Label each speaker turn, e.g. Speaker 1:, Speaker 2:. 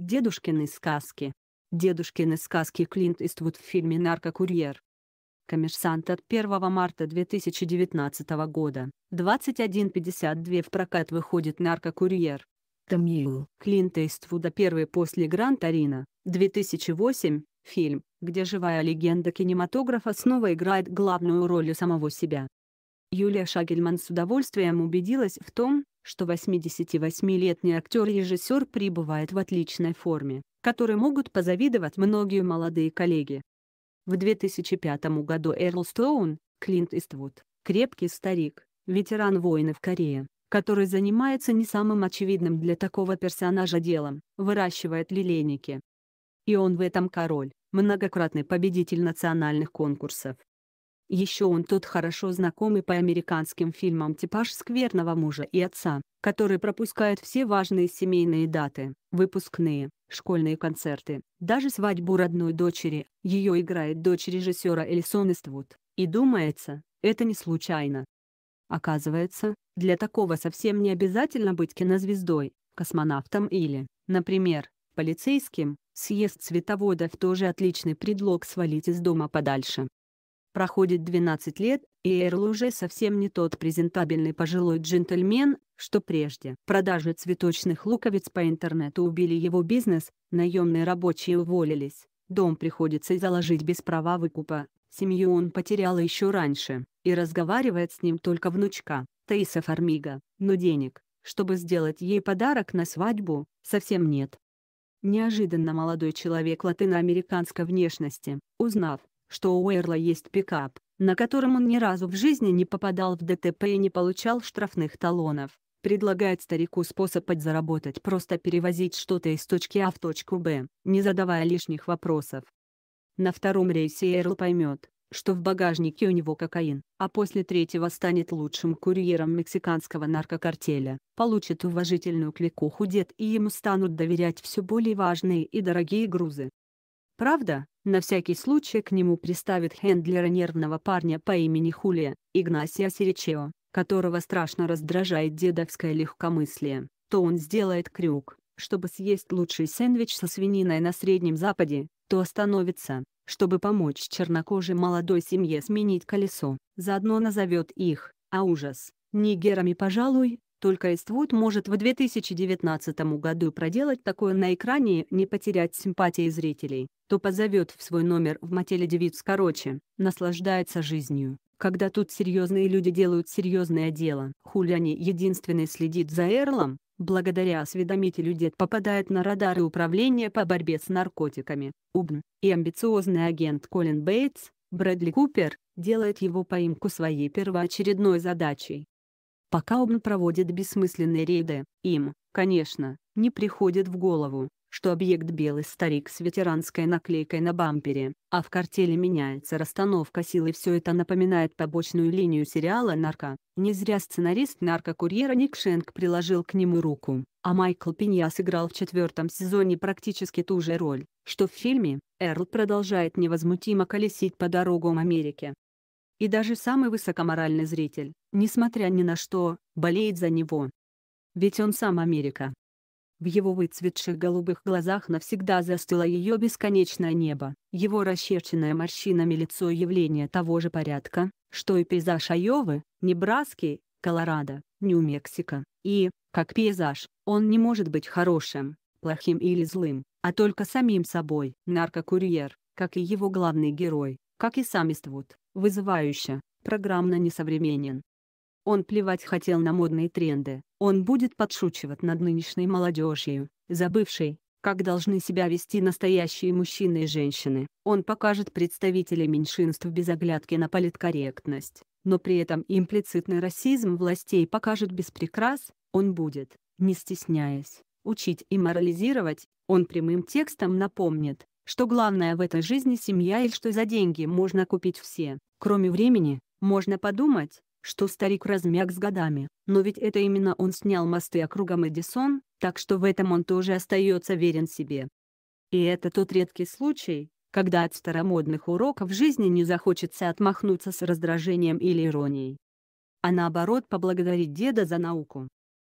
Speaker 1: Дедушкины сказки. Дедушкины сказки Клинт Иствуд в фильме «Наркокурьер». Коммерсант от 1 марта 2019 года. 21.52 в прокат выходит «Наркокурьер». Тамию. Клинт Иствуда первый после Гранд Арина, 2008, фильм, где живая легенда кинематографа снова играет главную роль у самого себя. Юлия Шагельман с удовольствием убедилась в том, что 88-летний актер-режиссер пребывает в отличной форме, которой могут позавидовать многие молодые коллеги. В 2005 году Эрл Стоун, Клинт Иствуд, крепкий старик, ветеран войны в Корее, который занимается не самым очевидным для такого персонажа делом, выращивает лилейники. И он в этом король, многократный победитель национальных конкурсов. Еще он тот хорошо знакомый по американским фильмам типаж скверного мужа и отца, который пропускает все важные семейные даты, выпускные, школьные концерты, даже свадьбу родной дочери, ее играет дочь режиссера Элисон Иствуд, и думается, это не случайно. Оказывается, для такого совсем не обязательно быть кинозвездой, космонавтом или, например, полицейским, съезд цветоводов тоже отличный предлог свалить из дома подальше. Проходит 12 лет, и Эрл уже совсем не тот презентабельный пожилой джентльмен, что прежде. Продажи цветочных луковиц по интернету убили его бизнес, наемные рабочие уволились, дом приходится заложить без права выкупа, семью он потерял еще раньше, и разговаривает с ним только внучка, Таиса Фармига, но денег, чтобы сделать ей подарок на свадьбу, совсем нет. Неожиданно молодой человек латиноамериканской внешности, узнав, что у Эрла есть пикап, на котором он ни разу в жизни не попадал в ДТП и не получал штрафных талонов. Предлагает старику способ подзаработать просто перевозить что-то из точки А в точку Б, не задавая лишних вопросов. На втором рейсе Эрл поймет, что в багажнике у него кокаин, а после третьего станет лучшим курьером мексиканского наркокартеля, получит уважительную кликуху дед и ему станут доверять все более важные и дорогие грузы. Правда, на всякий случай к нему приставит хендлера нервного парня по имени Хулия, Игнасия Серечео, которого страшно раздражает дедовское легкомыслие, то он сделает крюк, чтобы съесть лучший сэндвич со свининой на Среднем Западе, то остановится, чтобы помочь чернокожей молодой семье сменить колесо, заодно назовет их, а ужас, нигерами пожалуй, только Иствуд может в 2019 году проделать такое на экране, и не потерять симпатии зрителей. То позовет в свой номер в мотеле девиц короче, наслаждается жизнью. Когда тут серьезные люди делают серьезное дело, Хуляни единственный следит за Эрлом, благодаря осведомителю дед попадает на радары управления по борьбе с наркотиками, УБН, и амбициозный агент Колин Бейтс, Брэдли Купер, делает его поимку своей первоочередной задачей. Пока он проводит бессмысленные рейды, им, конечно, не приходит в голову, что объект «Белый старик» с ветеранской наклейкой на бампере, а в картеле меняется расстановка сил и все это напоминает побочную линию сериала «Нарко». Не зря сценарист наркокурьера Ник Шенк приложил к нему руку, а Майкл Пинья сыграл в четвертом сезоне практически ту же роль, что в фильме, Эрл продолжает невозмутимо колесить по дорогам Америки, и даже самый высокоморальный зритель, несмотря ни на что, болеет за него. Ведь он сам Америка. В его выцветших голубых глазах навсегда застыло ее бесконечное небо, его расчерченное морщинами лицо явление того же порядка, что и пейзаж Айовы, Небраски, Колорадо, Нью-Мексико. И, как пейзаж, он не может быть хорошим, плохим или злым, а только самим собой. Наркокурьер, как и его главный герой, как и сам Иствуд, вызывающе, программно несовременен. Он плевать хотел на модные тренды, он будет подшучивать над нынешней молодежью, забывшей, как должны себя вести настоящие мужчины и женщины. Он покажет представителей меньшинств без оглядки на политкорректность, но при этом имплицитный расизм властей покажет без он будет, не стесняясь, учить и морализировать, он прямым текстом напомнит, что главное в этой жизни семья и что за деньги можно купить все, кроме времени, можно подумать, что старик размяк с годами, но ведь это именно он снял мосты округом Эдисон, так что в этом он тоже остается верен себе. И это тот редкий случай, когда от старомодных уроков жизни не захочется отмахнуться с раздражением или иронией. А наоборот поблагодарить деда за науку.